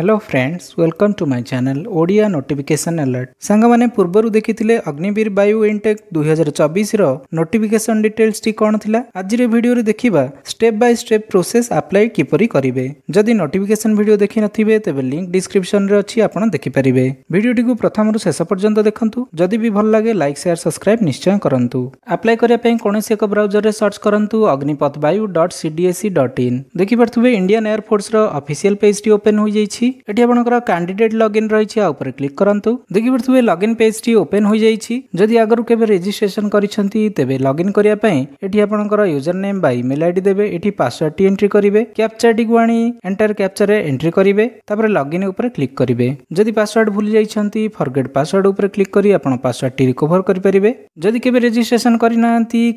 hello friends welcome to my channel Odia notification alert ସାଙ୍ଗମାନେ ପୂର୍ବରୁ ଦେଖିଥିଲେ ଅଗ୍ନିବୀର ବାୟୁ ଇନଟେକ୍ ଦୁଇହଜାର ଚବିଶର ନୋଟିଫିକେସନ୍ ଡିଟେଲ୍ସଟି କ'ଣ ଥିଲା ଆଜିର ଭିଡ଼ିଓରେ ଦେଖିବା step by step process apply କିପରି କରିବେ ଯଦି ନୋଟିଫିକେସନ୍ ଭିଡ଼ିଓ ଦେଖିନଥିବେ ତେବେ ଲିଙ୍କ ଡିସ୍କ୍ରିପ୍ସନ୍ରେ ଅଛି ଆପଣ ଦେଖିପାରିବେ ଭିଡ଼ିଓଟିକୁ ପ୍ରଥମରୁ ଶେଷ ପର୍ଯ୍ୟନ୍ତ ଦେଖନ୍ତୁ ଯଦି ବି ଭଲ ଲାଗେ ଲାଇକ୍ ସେୟାର ସବସ୍କ୍ରାଇବ୍ ନିଶ୍ଚୟ କରନ୍ତୁ ଆପ୍ଲାଏ କରିବା ପାଇଁ କୌଣସି ଏକ ବ୍ରାଉଜରରେ ସର୍ଚ୍ଚ କରନ୍ତୁ Agnipath Vayu dot CDAC dot in ଦେଖିପାରୁଥିବେ ଇଣ୍ଡିଆନ୍ ଏୟାର ଫୋର୍ସର ଅଫିସିଆଲ୍ ପେଜ୍ଟି ଓପେନ୍ ହୋଇଯାଇଛି এটি আপনার ক্যান্ডিডেট লগ ইন রয়েছে উপরে ক্লিক করতু দেখিপারে লগ ইন পেজটি ওপেন হয়ে যাই যদি আগর কেবে রেজিষ্ট্রেসন করছেন তেবে লগ ইন করা এটি আপনার ইউজর নেম বা ইমেল আইডি দেবে এটি পাসওয়ার্ডটি এন্ট্রি করবে ক্যাপচারটি আনি এন্টার ক্যাপচারে এন্ট্রি করবে তাপরে লগ ইন উপরে ক্লিক করবে যদি পাসওয়ার্ড ভুলে যাই ফরগেট পাসওয়ার্ড উপরে ক্লিক করে আপনার পাসওয়ার্ডটি রিকভর করে যদি কেবে রেজিষ্ট্রেসন করে না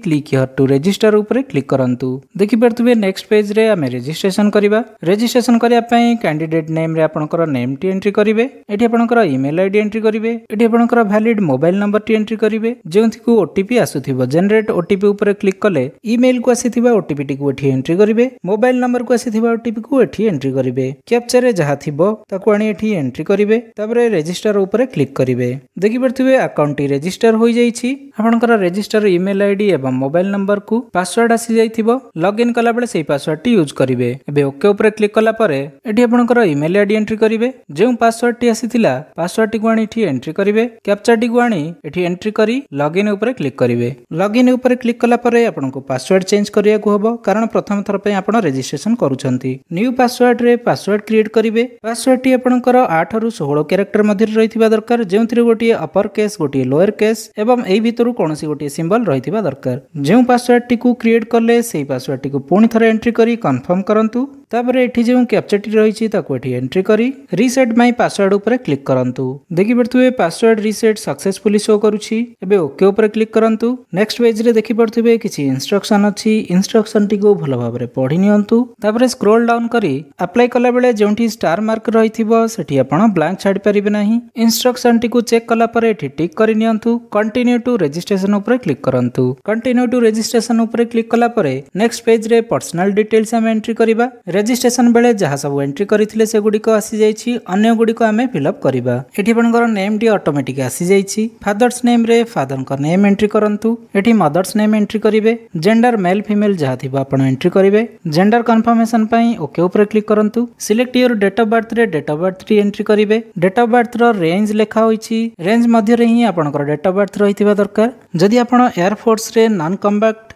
ক্লিক হিয়ার টু রেজিষ্টার উপরে ক্লিক করতু দেখিপারে নেক্সট পেজ্রে আমি রেজিষ্ট্রেসন করা রেজিষ্ট্রেসন করা ক্যান্ডিডেট নেম্রে ଆପଣଙ୍କର ନେମ୍ଟି ଏଣ୍ଟ୍ରି କରିବେ ଏଠି ଆପଣଙ୍କର ଇମେଲ ଆଇଡି ଏଣ୍ଟ୍ରି କରିବେ ଏଠି ଆପଣଙ୍କର ଭ୍ୟାଲିଡ୍ ମୋବାଇଲ ନମ୍ବରଟି ଏଣ୍ଟ୍ରି କରିବେ ଯେଉଁଥିକୁ ଓଟିପି ଆସୁଥିବ ଜେନେରେଟ୍ ଓଟିପି ଉପରେ କ୍ଲିକ୍ କଲେ ଇମେଲକୁ ଆସିଥିବା ଓଟିପିଟିକୁ ଏଠି ଏଣ୍ଟ୍ରି କରିବେ ମୋବାଇଲ ନମ୍ବରକୁ ଆସିଥିବା ଓଟିପିକୁ ଏଠି ଏଣ୍ଟ୍ରି କରିବେ କ୍ୟାପଚାରେ ଯାହା ଥିବ ତାକୁ ଆଣି ଏଠି ଏଣ୍ଟ୍ରି କରିବେ ତାପରେ ରେଜିଷ୍ଟର ଉପରେ କ୍ଲିକ୍ କରିବେ ଦେଖିପାରୁଥିବେ ଆକାଉଣ୍ଟଟି ରେଜିଷ୍ଟର ହୋଇଯାଇଛି ଆପଣଙ୍କର ରେଜିଷ୍ଟର ଇମେଲ ଆଇଡି ଏବଂ ମୋବାଇଲ ନମ୍ବରକୁ ପାସୱାର୍ଡ ଆସିଯାଇଥିବ ଲଗ୍ଇନ୍ କଲାବେଳେ ସେହି ପାସୱାର୍ଡଟି ୟୁଜ୍ କରିବେ ଏବେ ଓକେ ଉପରେ କ୍ଲିକ୍ କଲା ପରେ ଏଠି ଆପଣଙ୍କର ଇମେଲ ଆଇଡି ଏଣ୍ଟ୍ରି କରିବେ ଯେଉଁ ପାସୱାର୍ଡଟି ଆସିଥିଲା ପାସୱାର୍ଡଟିକୁ ଆଣି ଏଠି ଏଣ୍ଟ୍ରି କରିବେ କ୍ୟାପ୍ଚାଟିକୁ ଆଣି ଏଠି ଏଣ୍ଟ୍ରି କରି ଲଗ୍ଇନ୍ ଉପରେ କ୍ଲିକ୍ କରିବେ ଲଗ୍ଇନ୍ ଉପରେ କ୍ଲିକ୍ କଲା ପରେ ଆପଣଙ୍କୁ ପାସୱାର୍ଡ ଚେଞ୍ଜ କରିବାକୁ ହେବ କାରଣ ପ୍ରଥମ ଥର ପାଇଁ ଆପଣ ରେଜିଷ୍ଟ୍ରେସନ କରୁଛନ୍ତି ନ୍ୟୁ ପାସୱାର୍ଡରେ ପାସୱାର୍ଡ କ୍ରିଏଟ୍ କରିବେ ପାସୱାର୍ଡଟି ଆପଣଙ୍କର ଆଠରୁ ଷୋହଳ କ୍ୟାରେକ୍ଟର ମଧ୍ୟରେ ରହିଥିବା ଦରକାର ଯେଉଁଥିରେ ଗୋଟିଏ ଅପର କେସ୍ ଗୋଟିଏ ଲୋୟର କେସ୍ ଏବଂ ଏହି ଭିତରୁ କୌଣସି ଗୋଟିଏ ସିମ୍ବଲ ରହିଥିବା ଦରକାର ଯେଉଁ ପାସୱାର୍ଡଟିକୁ କ୍ରିଏଟ୍ କଲେ ସେହି ପାସୱାର୍ଡଟିକୁ ପୁଣି ଥରେ ଏଣ୍ଟ୍ରି କରି କନଫର୍ମ କରନ୍ତୁ तापर एटी जो कैप्चाटी रही एंट्री कर रिसेट माई पासवर्ड उपर क्लिक करूँ देखिपे पासवर्ड रिसेट सक्सेसफुल शो करके ओके क्लिक करूँ नेक्स्ट पेज्रे देखिपे किसी इनस्ट्रक्शन अच्छी इनस्ट्रक्शन टी भल भाव में पढ़ी निपर स्क्रोल डाउन कर आप्लाय कला बेले जो स्टार मार्क रही थी से ब्लां छाड़पारे ना इनस्ट्रक्शन टी चेक कला एटी टिक करनी कंटिन्यू टू रेजिट्रेसन क्लिक करूँ कंटिन्यू टू रेजिट्रेसन क्लिक कलापर नेक्स्ट पेज्रे पर्सनाल डिटेल्स आम एंट्री करवा ରେଜିଷ୍ଟ୍ରେସନ୍ ବେଳେ ଯାହା ସବୁ ଏଣ୍ଟ୍ରି କରିଥିଲେ ସେଗୁଡ଼ିକ ଆସିଯାଇଛି ଅନ୍ୟଗୁଡ଼ିକ ଆମେ ଫିଲ୍ଅପ୍ କରିବା ଏଠି ଆପଣଙ୍କର ନେମ୍ଟି ଅଟୋମେଟିକ୍ ଆସିଯାଇଛି ଫାଦର୍ସ ନେମ୍ରେ ଫାଦରଙ୍କ ନେମ୍ ଏଣ୍ଟ୍ରି କରନ୍ତୁ ଏଠି ମଦର୍ସ ନେମ୍ ଏଣ୍ଟ୍ରି କରିବେ ଜେଣ୍ଡର ମେଲ୍ ଫିମେଲ୍ ଯାହା ଥିବ ଆପଣ ଏଣ୍ଟ୍ରି କରିବେ ଜେଣ୍ଡର କନଫର୍ମେସନ୍ ପାଇଁ ଓକେ ଉପରେ କ୍ଲିକ୍ କରନ୍ତୁ ସିଲେକ୍ଟ ୟୋର ଡେଟ୍ ଅଫ୍ ବାର୍ଥରେ ଡେଟ୍ ଅଫ୍ ବାର୍ଥଟି ଏଣ୍ଟ୍ରି କରିବେ ଡେଟ୍ ଅଫ୍ ବାର୍ଥର ରେଞ୍ଜ ଲେଖା ହୋଇଛି ରେଞ୍ଜ ମଧ୍ୟରେ ହିଁ ଆପଣଙ୍କର ଡେଟ୍ ଅଫ୍ ବାର୍ଥ ରହିଥିବା ଦରକାର ଯଦି ଆପଣ ଏୟାରଫୋର୍ସରେ ନନ୍ କମ୍ବାକ୍ଟ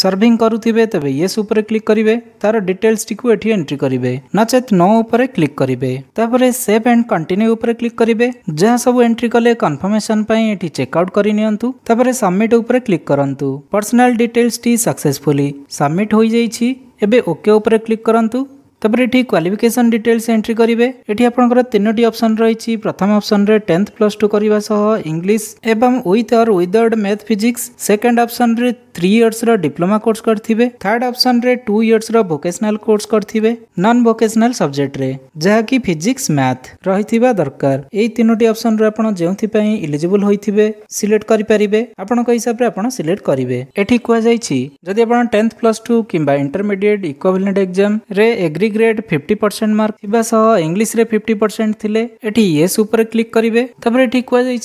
ସର୍ଭିଂ କରୁଥିବେ ତେବେ ୟେସ୍ ଉପରେ କ୍ଲିକ୍ କରିବେ ତାର ଡିଟେଲ୍ସଟିକୁ ଏଠି ଏଣ୍ଟ୍ରି କରିବେ ନଚେତ୍ ନୋ ଉପରେ କ୍ଲିକ୍ କରିବେ ତାପରେ ସେଭ୍ ଆଣ୍ଡ କଣ୍ଟିନ୍ୟୁ ଉପରେ କ୍ଲିକ୍ କରିବେ ଯାହା ସବୁ ଏଣ୍ଟ୍ରି କଲେ କନଫର୍ମେସନ ପାଇଁ ଏଠି ଚେକ୍ଆଉଟ୍ କରିନିଅନ୍ତୁ ତାପରେ ସବମିଟ୍ ଉପରେ କ୍ଲିକ୍ କରନ୍ତୁ ପର୍ସନାଲ ଡିଟେଲ୍ସଟି ସକ୍ସେସଫୁଲି ସବମିଟ୍ ହୋଇଯାଇଛି ଏବେ ଓକେ ଉପରେ କ୍ଲିକ୍ କରନ୍ତୁ ତାପରେ ଏଠି କ୍ୱାଲିଫିକେସନ ଡିଟେଲ୍ସ ଏଣ୍ଟ୍ରି କରିବେ ଏଠି ଆପଣଙ୍କର ତିନୋଟି ଅପସନ୍ ରହିଛି ପ୍ରଥମ ଅପସନରେ ଟେନ୍ଥ ପ୍ଲସ୍ ଟୁ କରିବା ସହ ଇଂଲିଶ ଏବଂ with or without math physics second ଅପସନରେ थ्री इयर्स डिप्लोमा कोर्स करेंगे थर्ड अपसन रे टू इयर्स भोकेशनाल कोर्स करेंगे नन भोकेशनाल सब्जेक्ट रे जहाँकि फिजिक्स मैथ रही दरकार यही तीनो ऑप्शन रे जो इलिजिबल होते सिलेक्ट करेंगे हिसाब से आप सिलेक्ट करेंगे ये कहुई जदि आप टेन्थ प्लस टू कि इंटरमीडिएट इक्वाभेलेंट एक्जाम रे aggregate fifty percent mark था इंग्लीश फिफ्टी परसेंट थे ये उपर क्लिक करेंगे ये कहुई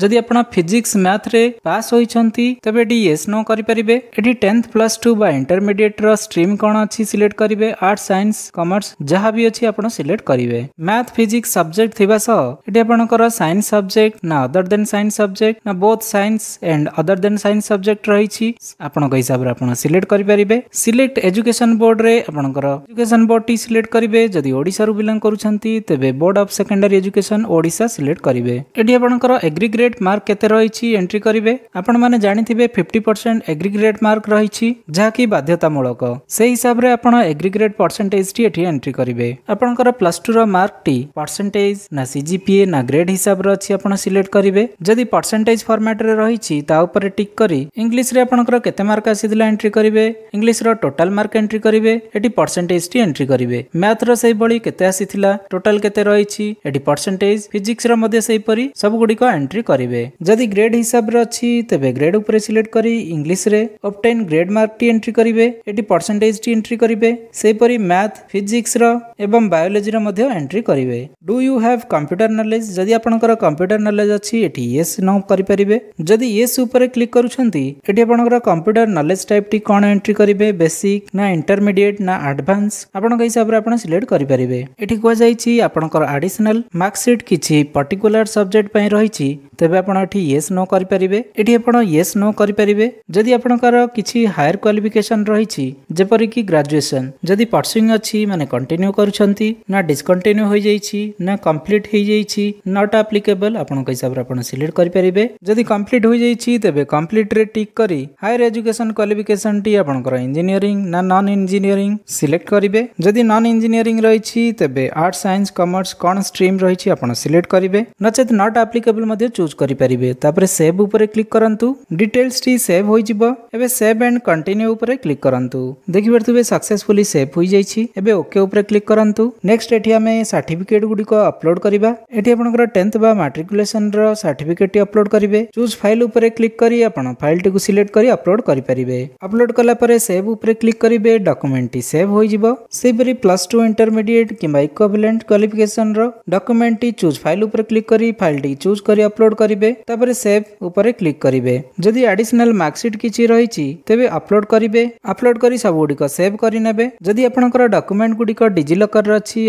जदि आप फिजिक्स मैथ पास होती तेज ये नो करेंगे କରିବେ ଏଠି ଟେନ୍ଥ ପ୍ଲସ୍ ଟୁ ବା ଇଣ୍ଟରମିଡିଏଟ୍ର ଷ୍ଟ୍ରିମ୍ କ'ଣ ଅଛି ସିଲେକ୍ଟ କରିବେ ଆର୍ଟ ସାଇନ୍ସ କମର୍ସ ଯାହା ବି ଅଛି ଆପଣ ସିଲେକ୍ଟ କରିବେ ମ୍ୟାଥ ଫିଜିକ୍ସ ସବଜେକ୍ଟ ଥିବା ସହ ଏଠି ଆପଣଙ୍କର ସାଇନ୍ସ ସବଜେକ୍ଟ ନା ଅଦର ଦେନ୍ ସାଇନ୍ସ ସବଜେକ୍ଟ ନା both science and other than science subject ରହିଛି ଆପଣଙ୍କ ହିସାବରେ ଆପଣ ସିଲେକ୍ଟ କରିପାରିବେ ସିଲେକ୍ଟ ଏଜୁକେସନ ବୋର୍ଡରେ ଆପଣଙ୍କର ଏଜୁକେସନ ବୋର୍ଡଟି ସିଲେକ୍ଟ କରିବେ ଯଦି ଓଡ଼ିଶାରୁ ବିଲଙ୍ଗ କରୁଛନ୍ତି ତେବେ board of secondary education Odisha select କରିବେ ଏଠି ଆପଣଙ୍କର ଏଗ୍ରିଗ୍ରେଡ୍ ମାର୍କ କେତେ ରହିଛି ଏଣ୍ଟ୍ରି କରିବେ ଆପଣମାନେ ଜାଣିଥିବେ ଫିଫ୍ଟି ପରସେଣ୍ଟ ଏଗ୍ରିଗ୍ରେଡ୍ ମାର୍କ ରହିଛି ଯାହାକି ବାଧ୍ୟତାମୂଳକ ସେହି ହିସାବରେ ଆପଣ ଏଗ୍ରିଗ୍ରେଡ୍ ପରସେଣ୍ଟେଜଟି ଏଠି ଏଣ୍ଟ୍ରି କରିବେ ଆପଣଙ୍କର ପ୍ଲସ୍ ଟୁର ମାର୍କଟି ପରସେଣ୍ଟେଜ ନା ସିଜିପିଏ ନା ଗ୍ରେଡ୍ ହିସାବରେ ଅଛି ଆପଣ ସିଲେକ୍ଟ କରିବେ ଯଦି ପରସେଣ୍ଟେଜ ଫର୍ମାଟରେ ରହିଛି ତା ଉପରେ ଟିକ୍ କରି ଇଂଲିଶରେ ଆପଣଙ୍କର କେତେ ମାର୍କ ଆସିଥିଲା ଏଣ୍ଟ୍ରି କରିବେ ଇଂଲିଶର ଟୋଟାଲ ମାର୍କ ଏଣ୍ଟ୍ରି କରିବେ ଏଠି ପରସେଣ୍ଟେଜଟି ଏଣ୍ଟ୍ରି କରିବେ ମ୍ୟାଥର ସେହିଭଳି କେତେ ଆସିଥିଲା ଟୋଟାଲ କେତେ ରହିଛି ଏଠି ପରସେଣ୍ଟେଜ ଫିଜିକ୍ସର ମଧ୍ୟ ସେହିପରି ସବୁଗୁଡ଼ିକ ଏଣ୍ଟ୍ରି କରିବେ ଯଦି ଗ୍ରେଡ୍ ହିସାବରେ ଅଛି ତେବେ ଗ୍ରେଡ୍ ଉପରେ ସିଲେକ୍ଟ କରି ଇଂଲିଶରେ ରେ ଅପଟାଇନ୍ ଗ୍ରେଡ୍ ମାର୍କଟି ଏଣ୍ଟ୍ରି କରିବେ ଏଠି ପରସେଣ୍ଟେଜଟି ଏଣ୍ଟ୍ରି କରିବେ ସେହିପରି ମ୍ୟାଥ୍ ଫିଜିକ୍ସର ଏବଂ ବାୟୋଲୋଜିର ମଧ୍ୟ ଏଣ୍ଟ୍ରି କରିବେ do you have computer knowledge ଯଦି ଆପଣଙ୍କର କମ୍ପ୍ୟୁଟର ନଲେଜ ଅଛି ଏଠି ୟେସ୍ ନ କରିପାରିବେ ଯଦି ୟେସ୍ ଉପରେ କ୍ଲିକ୍ କରୁଛନ୍ତି ଏଠି ଆପଣଙ୍କର କମ୍ପ୍ୟୁଟର ନଲେଜ ଟାଇପ୍ଟି କ'ଣ ଏଣ୍ଟ୍ରି କରିବେ ବେସିକ୍ ନା ଇଣ୍ଟରମିଡିଏଟ୍ ନା ଆଡଭାନ୍ସ ଆପଣଙ୍କ ହିସାବରେ ଆପଣ ସିଲେକ୍ଟ କରିପାରିବେ ଏଠି କୁହାଯାଇଛି ଆପଣଙ୍କର ଆଡିସନାଲ ମାର୍କସିଟ୍ କିଛି ପର୍ଟିକୁଲାର ସବଜେକ୍ଟ ପାଇଁ ରହିଛି ତେବେ ଆପଣ ଏଠି ୟେସ୍ ନ କରିପାରିବେ ଏଠି ଆପଣ ୟେସ୍ ନ କରିପାରିବେ ଯଦି ଆପଣଙ୍କର କିଛି ହାୟର କ୍ୱାଲିଫିକେସନ୍ ରହିଛି ଯେପରିକି ଗ୍ରାଜୁଏସନ୍ ଯଦି ପର୍ସୁଇଂ ଅଛି ମାନେ କଣ୍ଟିନ୍ୟୁ କରୁଛନ୍ତି ନା ଡିସକଣ୍ଟିନ୍ୟୁ ହୋଇଯାଇଛି ନା କମ୍ପ୍ଲିଟ୍ ହେଇଯାଇଛି ନଟ୍ ଆପ୍ଲିକେବଲ୍ ଆପଣଙ୍କ ହିସାବରେ ଆପଣ ସିଲେକ୍ଟ କରିପାରିବେ ଯଦି କମ୍ପ୍ଲିଟ୍ ହୋଇଯାଇଛି ତେବେ କମ୍ପ୍ଲିଟ୍ରେ ଟିକ୍ କରି ହାୟର ଏଜୁକେସନ୍ କ୍ୱାଲିଫିକେସନ୍ଟି ଆପଣଙ୍କର ଇଞ୍ଜିନିୟରିଂ ନା ନନ୍ ଇଞ୍ଜିନିୟରିଂ ସିଲେକ୍ଟ କରିବେ ଯଦି ନନ୍ ଇଞ୍ଜିନିୟରିଂ ରହିଛି ତେବେ ଆର୍ଟ ସାଇନ୍ସ କମର୍ସ କ'ଣ ଷ୍ଟ୍ରିମ୍ ରହିଛି ଆପଣ ସିଲେକ୍ଟ କରିବେ ନଚେତ୍ ନଟ୍ ଆପ୍ଲିକେବଲ୍ ମଧ୍ୟ ଚୁଜ୍ କରିପାରିବେ ତାପରେ ସେଭ୍ ଉପରେ କ୍ଲିକ୍ କରନ୍ତୁ ଡିଟେଲ୍ସଟି ସେଭ୍ ହୋଇଯିବ ଏବେ ସେଭ୍ ଆଣ୍ଡ କଣ୍ଟିନ୍ୟୁ ଉପରେ କ୍ଲିକ୍ କରନ୍ତୁ ଦେଖିପାରୁଥିବେ ସକ୍ସେସଫୁଲି ସେଭ୍ ହୋଇଯାଇଛି ଏବେ ଓକେ ଉପରେ କ୍ଲିକ୍ କରନ୍ତୁ ନେକ୍ସଟ ଏଠି ଆମେ ସାର୍ଟିଫିକେଟ୍ ଗୁଡ଼ିକ ଅପଲୋଡ୍ କରିବା ଏଠି ଆପଣଙ୍କର ଟେନ୍ଥ ବା ମାଟ୍ରିକୁଲେସନର ସାର୍ଟିଫିକେଟ୍ଟି ଅପଲୋଡ୍ କରିବେ ଚୁଜ୍ ଫାଇଲ୍ ଉପରେ କ୍ଲିକ୍ କରି ଆପଣ ଫାଇଲ୍ଟିକୁ ସିଲେକ୍ଟ କରି ଅପଲୋଡ୍ କରିପାରିବେ ଅପଲୋଡ୍ କଲା ପରେ ସେଭ୍ ଉପରେ କ୍ଲିକ୍ କରିବେ ଡକୁମେଣ୍ଟଟି ସେଭ୍ ହୋଇଯିବ ସେହିପରି ପ୍ଲସ୍ ଟୁ ଇଣ୍ଟରମିଡିଏଟ୍ କିମ୍ବା ଇକ୍ୱାବିଲେଣ୍ଟ କ୍ୱାଲିଫିକେସନର ଡକୁମେଣ୍ଟଟି ଚୁଜ୍ ଫାଇଲ୍ ଉପରେ କ୍ଲିକ୍ କରି ଫାଇଲ୍ଟି ଚୁଜ୍ କରି ଅପଲୋଡ୍ କରିବେ ତାପରେ ସେଭ୍ ଉପରେ କ୍ଲିକ୍ କରିବେ ଯଦି ଆଡିସନାଲ୍ ମାର୍କସିଟ୍ କିଛି सूची रही तेज अपलोड करेंगे अपलोड कर सबुगुड़िक सेव करे जदि आपंकर डकुमेंट गुड़िक डिजिलकर अच्छी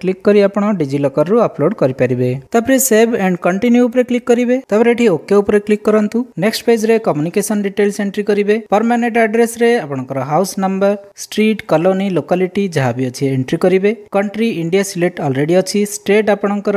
क्लिक कर डिजिलकर अपलोड करेंगे सेव एंड कंटिन्यू क्लिक करेंगे ओके क्लिक करूँ नेक्स्ट पेज रे कम्युनिकेशन डिटेल्स एंट्री करेंगे permanent address house number street colony locality जहाँ भी अच्छे एंट्री करेंगे कंट्री इंडिया सिलेक्ट अलरेडी अच्छी स्टेट आपंकर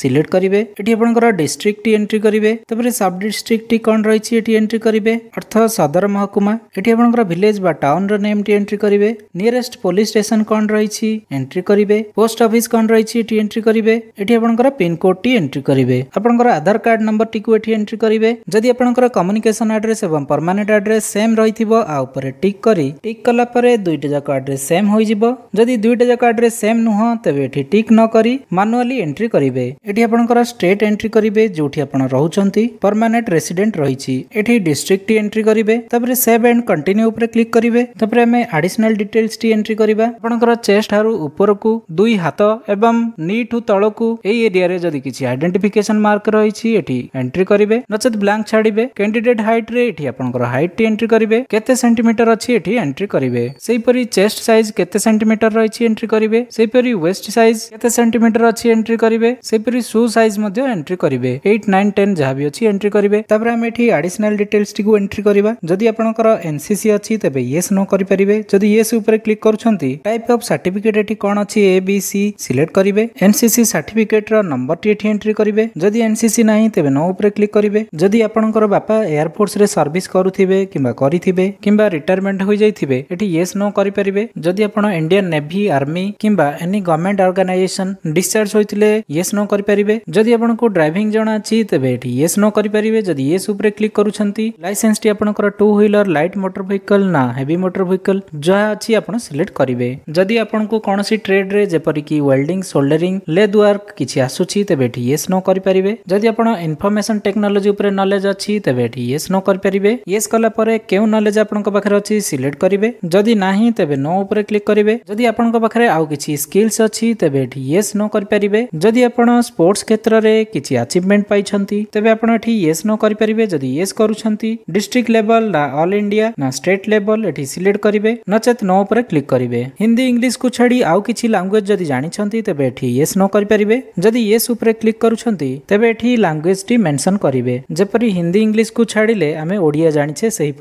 सिलेक्ट करेंगे ये आपंकर डिस्ट्रिक्ट एंट्री करेंगे सब डिस्ट्रिक्ट कौन रही एंट्री करेंगे ଅର୍ଥ ସଦର ମହକୁମା ଏଠି ଆପଣଙ୍କର ଭିଲେଜ ବା ଟାଉନର ନେମ୍ଟି ଏଣ୍ଟ୍ରି କରିବେ ନିୟରେଷ୍ଟ ପୋଲିସ ଷ୍ଟେସନ କ'ଣ ରହିଛି ଏଣ୍ଟ୍ରି କରିବେ ପୋଷ୍ଟ ଅଫିସ କ'ଣ ରହିଛି ଏଠି ଏଣ୍ଟ୍ରି କରିବେ ଏଠି ଆପଣଙ୍କର ପିନ୍କୋଡ଼ଟି ଏଣ୍ଟ୍ରି କରିବେ ଆପଣଙ୍କର ଆଧାର କାର୍ଡ ନମ୍ବରଟିକୁ ଏଠି ଏଣ୍ଟ୍ରି କରିବେ ଯଦି ଆପଣଙ୍କର କମ୍ୟୁନିକେସନ ଆଡ୍ରେସ୍ ଏବଂ ପରମାନେଣ୍ଟ ଆଡ୍ରେସ୍ ସେମ୍ ରହିଥିବ ଆ ଉପରେ ଟିକ୍ କରି ଟିକ୍ କଲା ପରେ ଦୁଇଟା ଯାକ ଆଡ୍ରେସ୍ ସେମ୍ ହୋଇଯିବ ଯଦି ଦୁଇଟା ଯାକ ଆଡ୍ରେସ୍ ସେମ୍ ନୁହଁ ତେବେ ଏଠି ଟିକ୍ ନ କରି ମାନୁଆଲି ଏଣ୍ଟ୍ରି କରିବେ ଏଠି ଆପଣଙ୍କର ଷ୍ଟେଟ୍ ଏଣ୍ଟ୍ରି କରିବେ ଯୋଉଠି ଆପଣ ରହୁଛନ୍ତି ପରମାନେଣ୍ଟ ରେସିଡେଣ୍ଟ ରହିଛି ଏଠି ଡିଷ୍ଟ୍ରିକ୍ଟଟି एंट्री करेंगे सेव एंड कंटिन्यू क्लिक करेंगे आडिशनाल डिटेल्स टी एंट्री करवा चेस्ट ऊपर को दुई हाथ एवं नी टू तल को एरिया किसी आईडेटिफिकेसन मार्क रही एंट्री करेंगे नचे ब्लांक छाड़े कैंडिडेट हाइट रेटी हाइट टी एंट्री करेंगे कैसे सेमिटर अच्छी एंट्री करेंगे से चेस्ट सैज केमिटर रही एंट्री करेंगे वेस्ट सैज केमिटर अच्छी एंट्री करेंगे सू सैज एंट्री करेंगे एट नाइन टेन जहाँ भी अच्छी एंट्री करेंगे आडिशनाल डिटेल्स टी एंट्री କେମିତି କରିବା ଯଦି ଆପଣଙ୍କର ଏନ୍ସିସି ଅଛି ତେବେ ୟେସ୍ ନୋ କରିପାରିବେ ଯଦି ୟେସ୍ ଉପରେ କ୍ଲିକ୍ କରୁଛନ୍ତି ଟାଇପ୍ ଅଫ୍ ସାର୍ଟିଫିକେଟ୍ ଏଠି କ'ଣ ଅଛି ଏ ବି ସି ସିଲେକ୍ଟ କରିବେ ଏନ୍ସିସି ସାର୍ଟିଫିକେଟ୍ର ନମ୍ବରଟି ଏଠି ଏଣ୍ଟ୍ରି କରିବେ ଯଦି ଏନ୍ସିସି ନାହିଁ ତେବେ ନୋ ଉପରେ କ୍ଲିକ୍ କରିବେ ଯଦି ଆପଣଙ୍କର ବାପା ଏୟାରଫୋର୍ସରେ ସର୍ଭିସ୍ କରୁଥିବେ କିମ୍ବା କରିଥିବେ କିମ୍ବା ରିଟାୟାରମେଣ୍ଟ ହୋଇଯାଇଥିବେ ଏଠି ୟେସ୍ ନୋ କରିପାରିବେ ଯଦି ଆପଣ ଇଣ୍ଡିଆନ୍ ନେଭି ଆର୍ମି କିମ୍ବା ଏନି ଗଭର୍ଣ୍ଣମେଣ୍ଟ ଅର୍ଗାନାଇଜେସନ୍ ଡିସଚାର୍ଜ ହୋଇଥିଲେ ୟେସ୍ ନୋ କରିପାରିବେ ଯଦି ଆପଣଙ୍କୁ ଡ୍ରାଇଭିଂ ଜଣା ଅଛି ତେବେ ଏଠି ୟେସ୍ ନୋ କରିପାରିବେ ଯଦି ୟେସ୍ ଉପରେ କ୍ଲିକ୍ କରୁଛନ୍ତି ଲାଇସେନ୍ସ ᱛᱮ આપણો ᱠᱚ two wheeler light motor vehicle ᱱᱟ ᱦᱮᱵᱤ ᱢᱚᱴᱚᱨ ᱵᱷᱮᱦᱤᱠᱟᱞ ᱡᱚᱭ ᱟᱪᱷᱤ ᱟᱯᱱᱟ ᱥᱮᱞᱮᱠᱴ ᱠᱟᱹᱨᱤᱵᱮ ᱡᱚᱫᱤ ᱟᱯᱱᱚ ᱠᱚ ᱠᱚᱱᱚ ᱥᱤ ᱴᱨᱮᱰ ᱨᱮ ᱡᱮᱯᱚᱨᱤ ᱠᱤ ᱣᱮᱞᱰᱤᱝ ᱥᱚᱞᱰᱟᱨᱤᱝ ᱞᱮᱫ ᱣᱟᱨᱠ ᱠᱤᱪᱷᱤ ᱟᱥᱩᱪᱤ ᱛᱮᱵᱮ ᱴᱷᱤᱭᱮᱥ ᱱᱚ ᱠᱟᱹᱨᱤ ᱯᱟᱨᱤᱵᱮ ᱡᱚᱫᱤ ᱟᱯᱱᱚ ᱤᱱᱯᱷᱚᱨᱢᱮᱥᱚᱱ ᱴᱮᱠᱱᱚᱞᱚᱡᱤ ᱩᱯᱨᱮ ᱱᱚᱞᱮᱡ ᱟᱪᱷᱤ ᱛᱮᱵᱮ ᱴᱷᱤ डिस्ट्रिक्ट लेवल ना ऑल इंडिया ना स्टेट लेवल एटी सिलेक्ट करेंगे नचेत नो पर क्लिक करेंगे हिंदी इंग्लिश को छाड़ी आउ किसी लांगुएज जदि जानते तेज एटी येस नो करेंगे जदि येस उपर क्लिक करुँच तेज एटी लांगुएज टी मेनसन करेंगे जपरी हिंदी इंग्लिश को छाड़े आम ओडिया जाने से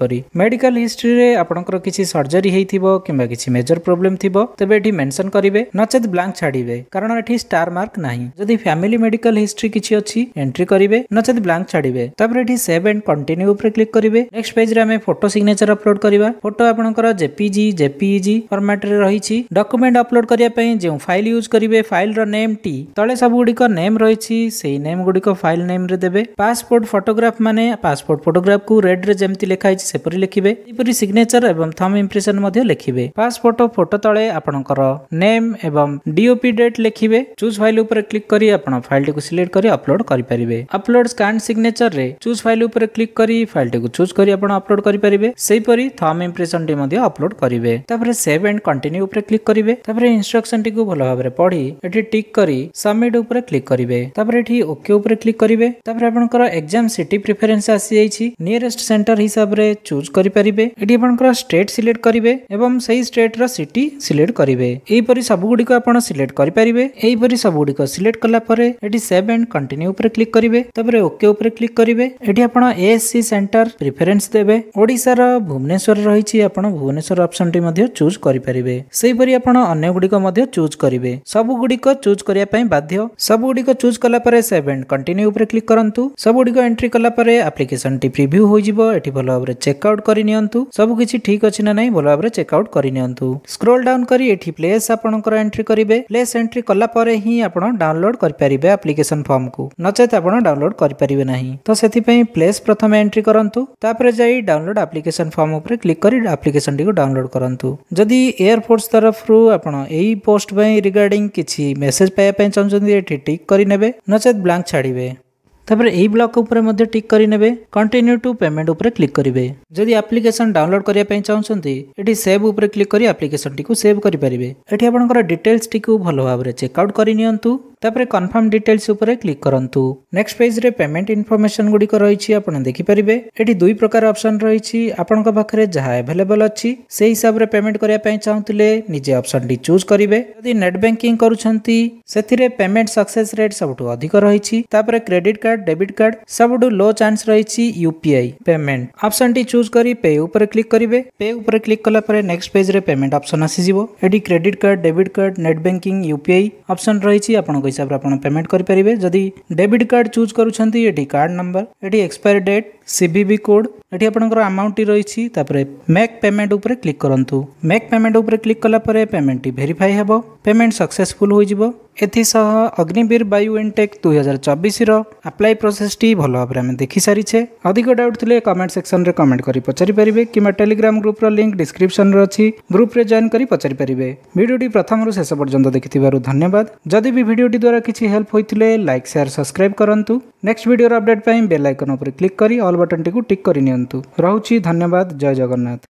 मेडिकल हिस्ट्री रे आपणकर किसी सर्जरी होइथिबो किबा किसी मेजर प्रॉब्लम थिबो तेबे एठी मेंशन करिवे नचेत ब्लैंक छाड़िवे कारण एठी स्टार मार्क नाही जदि फैमिली मेडिकल हिस्ट्री किछि अछि एंट्री करिवे नचेत ब्लैंक छाड़िवे तबरे एठी सेव एंड कंटिन्यू ऊपर क्लिक करिवे नेक्स्ट पेज रे फोटो सिग्नेचर अपलोड करवा फोटो आपंकर जेपीजी जेपीजी फर्माट रही डकुमेंट अपलोड करने जो फाइल यूज करेंगे फाइल रेम टी तले सबुगुड़ नेम रही नेम गुड़िक फाइल नेम देते पासपोर्ट फटोग्राफ मैंने पासपोर्ट फटोग्राफ को रेड्रे जमी लिखाई सेपर लिखे सिग्नेचर और थम इम्रेसन लिखे पासपोर्ट फोटो तले आपंकर नेम एवं डीओपी डेट लिखे चूज फाइल क्लिक कर फाइल टी सिलेक्ट कर अपलोड करेंगे upload scanned signature choose file click कर फाइल टी चूज ୟୁଜ୍ କରି ଆପଣ ଅପଲୋଡ୍ କରିପାରିବେ ସେହିପରି ଥମ୍ ଇମ୍ପ୍ରେସନଟି ମଧ୍ୟ ଅପଲୋଡ୍ କରିବେ ତାପରେ ସେଭ୍ ଆଣ୍ଡ କଣ୍ଟିନ୍ୟୁ ଉପରେ କ୍ଲିକ୍ କରିବେ ତାପରେ ଇନଷ୍ଟ୍ରକ୍ସନଟିକୁ ଭଲ ଭାବରେ ପଢି ଏଠି ଟିକ୍ କରି ସବମିଟ୍ ଉପରେ କ୍ଲିକ୍ କରିବେ ତାପରେ ଏଠି ଓକେ ଉପରେ କ୍ଲିକ୍ କରିବେ ତାପରେ ଆପଣଙ୍କର ଏକ୍ଜାମ୍ ସିଟି ପ୍ରିଫରେନ୍ସ ଆସିଯାଇଛି ନିୟରେଷ୍ଟ ସେଣ୍ଟର ହିସାବରେ ଚୁଜ୍ କରିପାରିବେ ଏଠି ଆପଣଙ୍କର ଷ୍ଟେଟ୍ ସିଲେକ୍ଟ କରିବେ ଏବଂ ସେହି ଷ୍ଟେଟ୍ର ସିଟି ସିଲେକ୍ଟ କରିବେ ଏହିପରି ସବୁଗୁଡ଼ିକ ଆପଣ ସିଲେକ୍ଟ କରିପାରିବେ ଏହିପରି ସବୁଗୁଡ଼ିକ ସିଲେକ୍ଟ କଲା ପରେ ଏଠି ସେଭ୍ ଆଣ୍ଡ କଣ୍ଟିନ୍ୟୁ ଉପରେ କ୍ଲିକ୍ କରିବେ ତାପରେ ଓକେ ଉପରେ କ୍ଲିକ୍ କରିବେ ଏଠି ଆପଣ ଏଏସ୍ସି ସେଣ୍ଟର ପ୍ରିଫରେନ୍ସ ପ୍ରିଫରେନ୍ସ ଦେବେ ଓଡ଼ିଶାର ଭୁବନେଶ୍ୱର ରହିଛି ଆପଣ ଭୁବନେଶ୍ୱର ଅପସନଟି ମଧ୍ୟ ଚୁଜ୍ କରିପାରିବେ ସେହିପରି ଆପଣ ଅନ୍ୟ ଗୁଡ଼ିକ ମଧ୍ୟ ଚୁଜ୍ କରିବେ ସବୁଗୁଡ଼ିକ ଚୁଜ୍ କରିବା ପାଇଁ ବାଧ୍ୟ ସବୁଗୁଡ଼ିକ ଚୁଜ୍ କଲା ପରେ ସେଭ୍ ଆଣ୍ଡ କଣ୍ଟିନ୍ୟୁ ଉପରେ କ୍ଲିକ୍ କରନ୍ତୁ ସବୁଗୁଡ଼ିକ ଏଣ୍ଟ୍ରି କଲା ପରେ ଆପ୍ଲିକେସନଟି ପ୍ରିଭ୍ୟୁ ହୋଇଯିବ ଏଠି ଭଲ ଭାବରେ ଚେକ୍ଆଉଟ୍ କରିନିଅନ୍ତୁ ସବୁକିଛି ଠିକ୍ ଅଛି ନା ନାହିଁ ଭଲ ଭାବରେ ଚେକ୍ଆଉଟ୍ କରିନିଅନ୍ତୁ ସ୍କ୍ରୋଲ୍ ଡାଉନ୍ କରି ଏଠି ପ୍ଲେସ୍ ଆପଣଙ୍କର ଏଣ୍ଟ୍ରି କରିବେ ପ୍ଲେସ୍ ଏଣ୍ଟ୍ରି କଲା ପରେ ହିଁ ଆପଣ ଡାଉନଲୋଡ୍ କରିପାରିବେ ଆପ୍ଲିକେସନ ଫର୍ମକୁ ନଚେତ୍ ଆପଣ ଡାଉନଲୋଡ୍ କରିପାରିବେ ନାହିଁ ତ ସେଥିପାଇଁ ପ୍ଲେସ୍ ପ୍ରଥମେ ଏଣ୍ଟ୍ରି କରନ୍ତୁ ତା ତାପରେ ଯାଇ ଡାଉନଲୋଡ୍ ଆପ୍ଲିକେସନ ଫର୍ମ ଉପରେ କ୍ଲିକ୍ କରି ଆପ୍ଲିକେସନଟିକୁ ଡାଉନଲୋଡ୍ କରନ୍ତୁ ଯଦି ଏୟାରଫୋର୍ସ ତରଫରୁ ଆପଣ ଏହି ପୋଷ୍ଟ ପାଇଁ ରିଗାର୍ଡିଂ କିଛି ମେସେଜ ପାଇବା ପାଇଁ ଚାହୁଁଛନ୍ତି ଏଠି ଟିକ୍ କରିନେବେ ନଚେତ୍ ବ୍ଲାଙ୍କ ଛାଡ଼ିବେ ତାପରେ ଏହି ବ୍ଲକ୍ ଉପରେ ମଧ୍ୟ ଟିକ୍ କରିନେବେ କଣ୍ଟିନ୍ୟୁ ଟୁ ପେମେଣ୍ଟ ଉପରେ କ୍ଲିକ୍ କରିବେ ଯଦି ଆପ୍ଲିକେସନ୍ ଡାଉନଲୋଡ୍ କରିବା ପାଇଁ ଚାହୁଁଛନ୍ତି ଏଠି ସେଭ୍ ଉପରେ କ୍ଲିକ୍ କରି ଆପ୍ଲିକେସନ୍ଟିକୁ ସେଭ୍ କରିପାରିବେ ଏଠି ଆପଣଙ୍କର ଡିଟେଲ୍ସଟିକୁ ଭଲ ଭାବରେ ଚେକ୍ଆଉଟ୍ କରିନିଅନ୍ତୁ ତାପରେ କନଫର୍ମ ଡିଟେଲ୍ସ ଉପରେ କ୍ଲିକ୍ କରନ୍ତୁ ନେକ୍ସଟ ପେଜ୍ରେ ପେମେଣ୍ଟ ଇନଫର୍ମେସନ୍ ଗୁଡ଼ିକ ରହିଛି ଆପଣ ଦେଖିପାରିବେ ଏଠି ଦୁଇ ପ୍ରକାର ଅପସନ୍ ରହିଛି ଆପଣଙ୍କ ପାଖରେ ଯାହା ଆଭେଲେବଲ୍ ଅଛି ସେଇ ହିସାବରେ ପେମେଣ୍ଟ କରିବା ପାଇଁ ଚାହୁଁଥିଲେ ନିଜେ ଅପସନ୍ଟି ଚୁଜ୍ କରିବେ ଯଦି ନେଟ୍ ବ୍ୟାଙ୍କିଂ କରୁଛନ୍ତି ସେଥିରେ ପେମେଣ୍ଟ ସକ୍ସେସ୍ ରେଟ୍ ସବୁଠୁ ଅଧିକ ରହିଛି ତାପରେ credit card card debit card ସବୁଠୁ ଲୋ ଚାନ୍ସ ରହିଛି ୟୁପିଆଇ ପେମେଣ୍ଟ ଅପସନଟି ଚୁଜ୍ କରି ପେ ଉପରେ କ୍ଲିକ୍ କରିବେ ପେ ଉପରେ କ୍ଲିକ୍ କଲା ପରେ ନେକ୍ସଟ ପେଜରେ ପେମେଣ୍ଟ ଅପସନ ଆସିଯିବ ଏଠି credit card debit card net banking UPI option ରହିଛି ଆପଣଙ୍କ ହିସାବରେ ଆପଣ ପେମେଣ୍ଟ କରିପାରିବେ ଯଦି ଡେବିଟ୍ କାର୍ଡ଼ ଚୁଜ୍ କରୁଛନ୍ତି ଏଠି କାର୍ଡ଼ ନମ୍ବର ଏଠି ଏକ୍ସପାୟରୀ ଡେଟ୍ ସିବିବି କୋଡ୍ ଏଠି ଆପଣଙ୍କର ଆମାଉଣ୍ଟଟି ରହିଛି ତାପରେ ମେକ୍ ପେମେଣ୍ଟ ଉପରେ କ୍ଲିକ୍ କରନ୍ତୁ ମେକ୍ ପେମେଣ୍ଟ ଉପରେ କ୍ଲିକ୍ କଲା ପରେ ପେମେଣ୍ଟଟି ଭେରିଫାଇ ହେବ ପେମେଣ୍ଟ ସକ୍ସେସଫୁଲ୍ ହୋଇଯିବ ଏଥିସହ ଅଗ୍ନିବୀର ବାୟୁ ଇନଟେକ୍ ଦୁଇ ହଜାର ଚବିଶର ଆପ୍ଲାଏ ପ୍ରୋସେସଟି ଭଲ ଭାବରେ ଆମେ ଦେଖିସାରିଛେ ଅଧିକ ଡାଉଟ୍ ଥିଲେ କମେଣ୍ଟ ସେକ୍ସନରେ କମେଣ୍ଟ କରି ପଚାରିପାରିବେ କିମ୍ବା ଟେଲିଗ୍ରାମ ଗ୍ରୁପର ଲିଙ୍କ୍ ଡିସ୍କ୍ରିପ୍ସନରେ ଅଛି ଗ୍ରୁପରେ ଜଏନ୍ କରି ପଚାରିପାରିବେ ଭିଡ଼ିଓଟି ପ୍ରଥମରୁ ଶେଷ ପର୍ଯ୍ୟନ୍ତ ଦେଖିଥିବାରୁ ଧନ୍ୟବାଦ ଯଦି ବି ଭିଡ଼ିଓଟି ଦ୍ୱାରା କିଛି ହେଲ୍ପ ହୋଇଥିଲେ ଲାଇକ୍ ସେୟାର ସବସ୍କ୍ରାଇବ୍ କରନ୍ତୁ ନେକ୍ସଟ ଭିଡ଼ିଓର ଅପଡେଟ୍ ପାଇଁ ବେଲ୍ ଆଇକନ୍ ଉପରେ କ୍ଲିକ୍ କରି ଅଲ୍ ବଟନ୍ଟିକୁ ଟିକ୍ କରିନିଅନ୍ତୁ ରହୁଛି ଧନ୍ୟବାଦ ଜୟ ଜଗନ୍ନାଥ